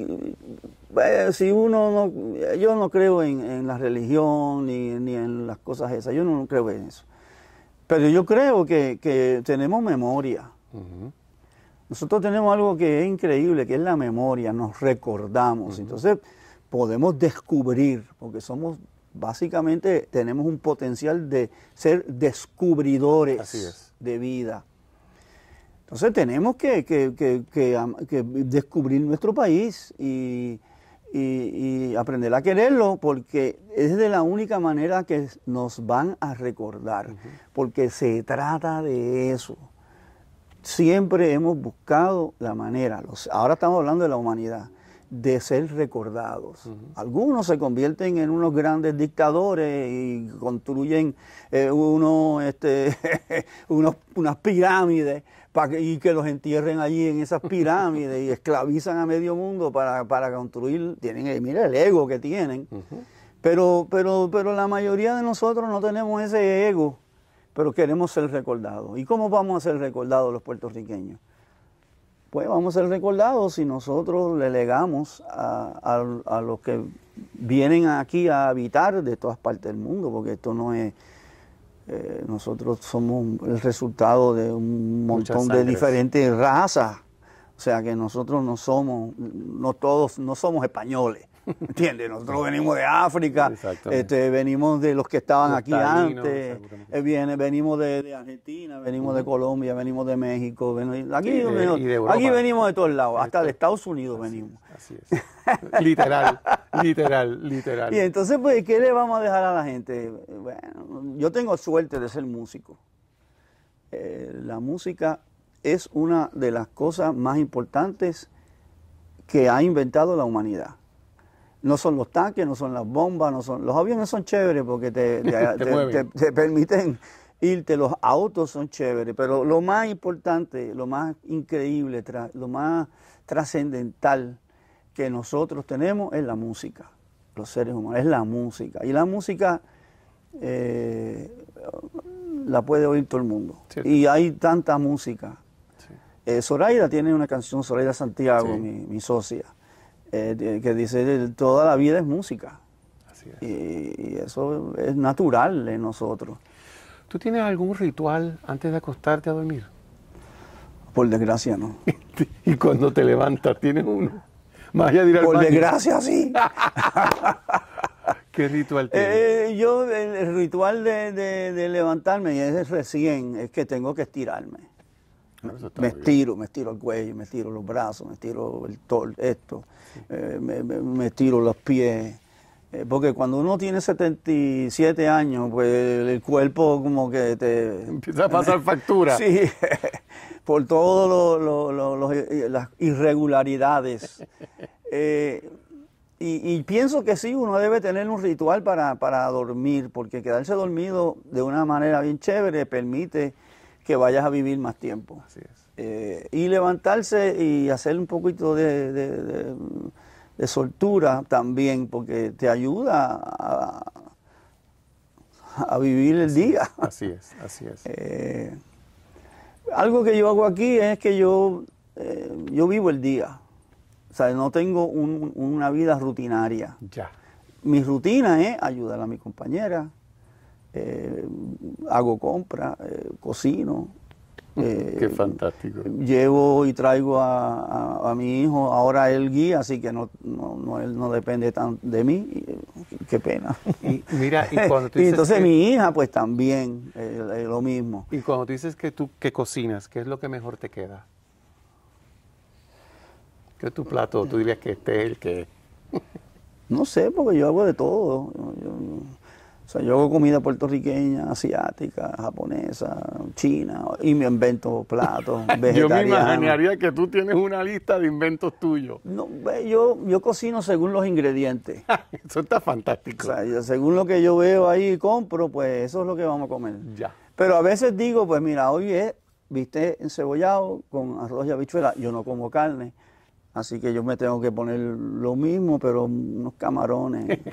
uno no, yo no creo en, la religión ni, en las cosas esas, yo no creo en eso. Pero yo creo que, tenemos memoria. Nosotros tenemos algo que es increíble, que es la memoria, nos recordamos. Entonces podemos descubrir, porque somos básicamente, tenemos un potencial de ser descubridores de vida. Entonces tenemos que, que, que, que descubrir nuestro país y, aprender a quererlo porque es de la única manera que nos van a recordar, porque se trata de eso. Siempre hemos buscado la manera, ahora estamos hablando de la humanidad, de ser recordados. Algunos se convierten en unos grandes dictadores y construyen eh, este, *laughs* unos, unas pirámides y que los entierren allí en esas pirámides y esclavizan a medio mundo para, construir, tienen, eh, mira el ego que tienen. Pero, pero, pero la mayoría de nosotros no tenemos ese ego, pero queremos ser recordados. ¿Y cómo vamos a ser recordados los puertorriqueños? Pues vamos a ser recordados si nosotros le legamos a, a los que vienen aquí a habitar de todas partes del mundo, porque esto no es eh, nosotros somos el resultado de un montón de diferentes razas. O sea que nosotros no somos, no todos, no somos españoles. ¿Entiendes? Nosotros venimos de África, este, venimos de los que estaban aquí antes, eh, viene, venimos de, Argentina, venimos de Colombia, venimos de México, aquí, venimos, de eh, venimos de todos lados, hasta de Estados Unidos venimos. *laughs* literal, literal, literal. Y entonces, pues, ¿qué le vamos a dejar a la gente? Bueno, yo tengo suerte de ser músico. Eh, la música es una de las cosas más importantes que ha inventado la humanidad no son los tanques, no son las bombas, no son los aviones son chéveres porque te, *laughs* permiten irte, los autos son chéveres, pero lo más importante, lo más increíble, lo más trascendental que nosotros tenemos es la música, los seres humanos, es la música. Y la música eh, la puede oír todo el mundo. Y hay tanta música. Eh, Zoraida tiene una canción, Zoraida Santiago, mi, mi socia eh, que dice, toda la vida es música. Y, eso es natural en nosotros. ¿Tú tienes algún ritual antes de acostarte a dormir? Por desgracia, no. *laughs* ¿Y cuando te levantas, tienes uno? Más Por desgracia, sí. *laughs* ¿Qué ritual eh, tienes? Eh, yo, el, ritual de, levantarme, es recién, es que tengo que estirarme. Ah, me estiro, me estiro el cuello, me estiro los brazos, me estiro el tol, esto. Eh, me, tiro los pies. Eh, porque cuando uno tiene 77 años, pues el cuerpo como que te... Empieza a pasar *laughs* factura. sí, *laughs* por todas lo, eh, las irregularidades. y, pienso que sí, uno debe tener un ritual para, para, dormir, porque quedarse dormido de una manera bien chévere permite que vayas a vivir más tiempo. Así es. Eh, y levantarse y hacer un poquito de, de, soltura también, porque te ayuda a, vivir el día. Así es, así es. Eh, algo que yo hago aquí es que yo, eh, yo vivo el día. O sea, no tengo una vida rutinaria. Ya. Mi rutina es ayudar a mi compañera, hago compras, cocino, eh, qué fantástico. Llevo y traigo a, mi hijo, ahora él guía, así que no, no, no él no depende tan de mí. Eh, qué pena. Y, mira, *laughs* entonces mi hija, pues también, eh, eh, lo mismo. Y cuando tú dices que tú que cocinas, ¿qué es lo que mejor te queda? ¿Qué es tu plato? ¿Tú dirías que este es el que.? no sé, porque yo hago de todo. O sea, yo hago comida puertorriqueña, asiática, japonesa, china, y me invento platos vegetarianos. *laughs* yo me imaginaría que tú tienes una lista de inventos tuyos. No, yo, yo cocino según los ingredientes. *laughs* eso está fantástico. O sea, según lo que yo veo ahí y compro, pues eso es lo que vamos a comer. Ya. Pero a veces digo, pues mira, hoy es viste encebollado con arroz y habichuela. Yo no como carne, así que yo me tengo que poner lo mismo, pero unos camarones. *laughs*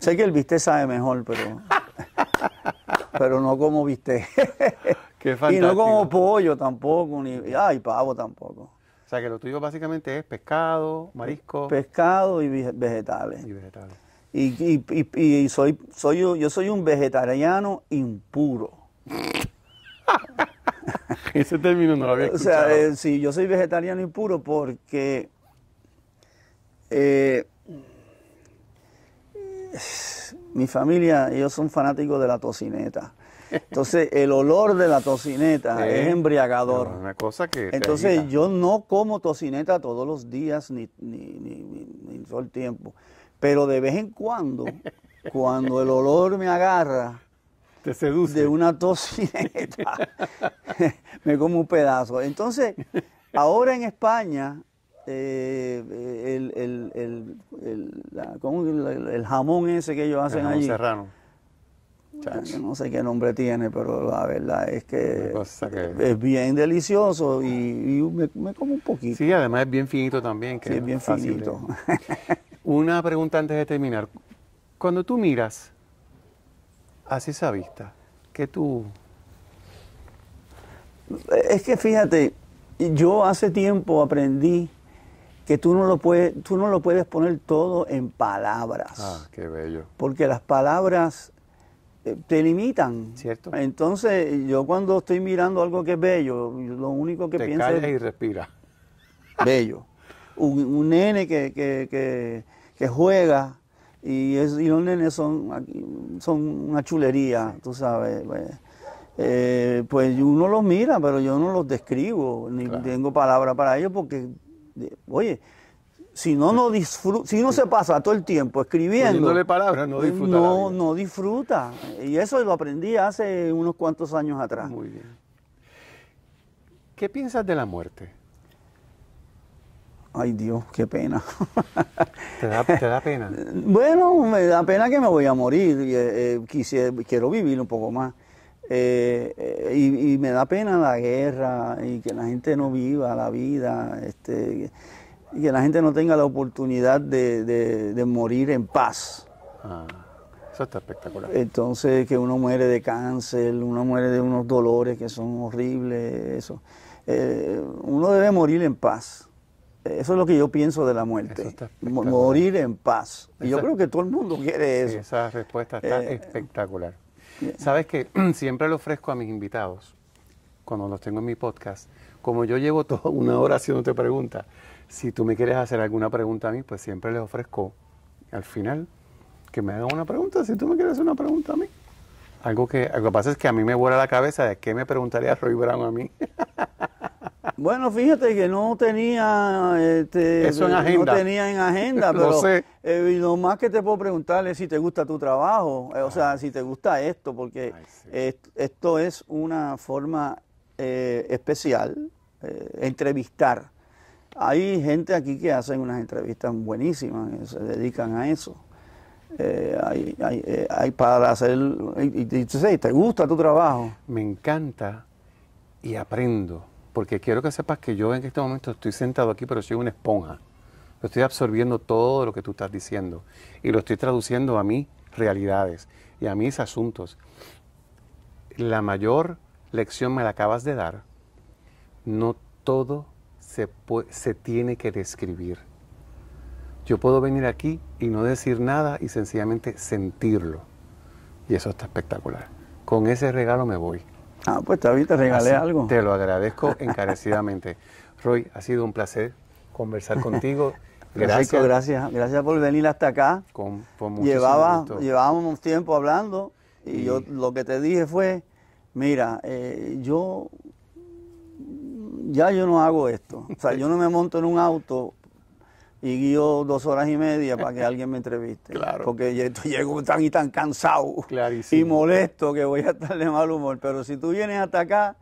Sé que el viste sabe mejor, pero, *laughs* pero no como viste. *laughs* Y no como pollo tampoco, ni ay, pavo tampoco. O sea que lo tuyo básicamente es pescado, marisco. Pescado y vegetales. Y vegetales. Y, soy, soy yo, soy un vegetariano impuro. *laughs* Ese término no lo había escuchado. O sea, eh, sí, yo soy vegetariano impuro porque eh, mi familia, ellos son fanáticos de la tocineta. Entonces, *laughs* el olor de la tocineta es embriagador. Una cosa que. Entonces, yo no como tocineta todos los días ni, ni, todo el tiempo. Pero de vez en cuando, *laughs* cuando el olor me agarra. Te seduce. De una tocineta, *laughs* me como un pedazo. Entonces, ahora en España, eh, el, jamón ese que ellos hacen allí. serrano. no sé qué nombre tiene, pero la verdad es que, es bien delicioso y, me, como un poquito. Sí, además es bien finito también. Que es bien finito. *laughs* Una pregunta antes de terminar. Cuando tú miras hacia esa vista, que tú...? Es que fíjate, yo hace tiempo aprendí que tú no lo puedes, tú no lo puedes poner todo en palabras. Ah, qué bello. Porque las palabras eh, te limitan. ¿Cierto? Entonces, yo cuando estoy mirando algo que es bello, lo único que te pienso es... y respira. Bello. Un, nene que, que, juega y, los nenes son, son una chulería, tú sabes. Pues. Eh, pues, uno los mira, pero yo no los describo, ni tengo palabra para ellos porque Oye, si no, no si no se pasa todo el tiempo escribiendo. no disfruta. No, no disfruta. Y eso lo aprendí hace unos cuantos años atrás. Muy bien. ¿Qué piensas de la muerte? Ay Dios, qué pena. ¿Te da, ¿Te da, pena? *laughs* Bueno, me da pena que me voy a morir. Eh, eh, quiero vivir un poco más. Eh, eh, y, me da pena la guerra y que la gente no viva la vida, este, y que la gente no tenga la oportunidad de, morir en paz. Ah, eso está espectacular. Entonces, que uno muere de cáncer, uno muere de unos dolores que son horribles, eso. Eh, uno debe morir en paz. Eso es lo que yo pienso de la muerte. Morir en paz. Y yo creo que todo el mundo quiere eso. Esa respuesta está espectacular. Sabes que *clears throat* siempre le ofrezco a mis invitados, cuando los tengo en mi podcast, como yo llevo *laughs* toda una hora haciéndote preguntas, si tú me quieres hacer alguna pregunta a mí, pues siempre les ofrezco al final que me hagan una pregunta, si tú me quieres hacer una pregunta a mí. Algo que, lo que pasa es que a mí me vuela la cabeza de qué me preguntaría Roy Brown a mí. *laughs* Bueno, fíjate que no tenía este, eso en agenda. No tenía en agenda, *laughs* pero eh, lo, más que te puedo preguntar es si te gusta tu trabajo, eh, o ah. sea, si te gusta esto, porque esto es una forma eh, especial, entrevistar. Hay gente aquí que hacen unas entrevistas buenísimas, se dedican a eso. hay, para hacer, y, y, y, te gusta tu trabajo. Me encanta y aprendo porque quiero que sepas que yo en este momento estoy sentado aquí, pero soy una esponja. estoy absorbiendo todo lo que tú estás diciendo y lo estoy traduciendo a mis realidades y a mis asuntos. La mayor lección me la acabas de dar. No todo se, se tiene que describir. Yo puedo venir aquí y no decir nada y sencillamente sentirlo. Y eso está espectacular. Con ese regalo me voy. Ah, pues también te regalé algo. Te lo agradezco *laughs* encarecidamente. Roy, ha sido un placer conversar *laughs* contigo. Gracias. Gracias, gracias, por venir hasta acá. Llevábamos un tiempo hablando y, yo lo que te dije fue, mira, eh, yo ya yo no hago esto. O sea, *laughs* yo no me monto en un auto y guío dos horas y media para que alguien me entreviste. *laughs* Claro. Porque llego tan y tan cansado y molesto que voy a estar de mal humor. Pero si tú vienes hasta acá,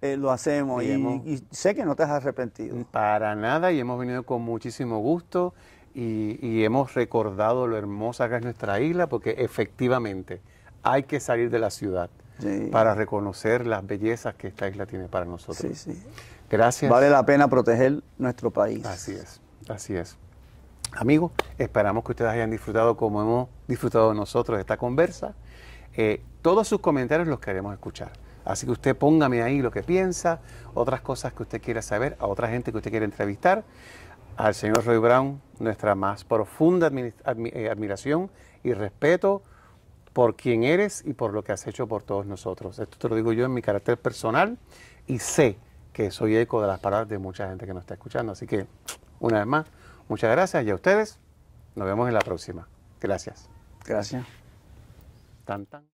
eh, lo hacemos y, sé que no te has arrepentido. Para nada y hemos venido con muchísimo gusto y, hemos recordado lo hermosa que es nuestra isla porque efectivamente hay que salir de la ciudad para reconocer las bellezas que esta isla tiene para nosotros. Sí, sí. Gracias. Vale la pena proteger nuestro país. Así es. Así es. Amigos, esperamos que ustedes hayan disfrutado como hemos disfrutado nosotros de esta conversa. Eh, todos sus comentarios los queremos escuchar. Así que usted póngame ahí lo que piensa, otras cosas que usted quiera saber, a otra gente que usted quiera entrevistar. Al señor Roy Brown, nuestra más profunda eh, admiración y respeto por quien eres y por lo que has hecho por todos nosotros. Esto te lo digo yo en mi carácter personal y sé que soy eco de las palabras de mucha gente que nos está escuchando. Así que una vez más. Muchas gracias y a ustedes nos vemos en la próxima. Gracias. Gracias. Tan,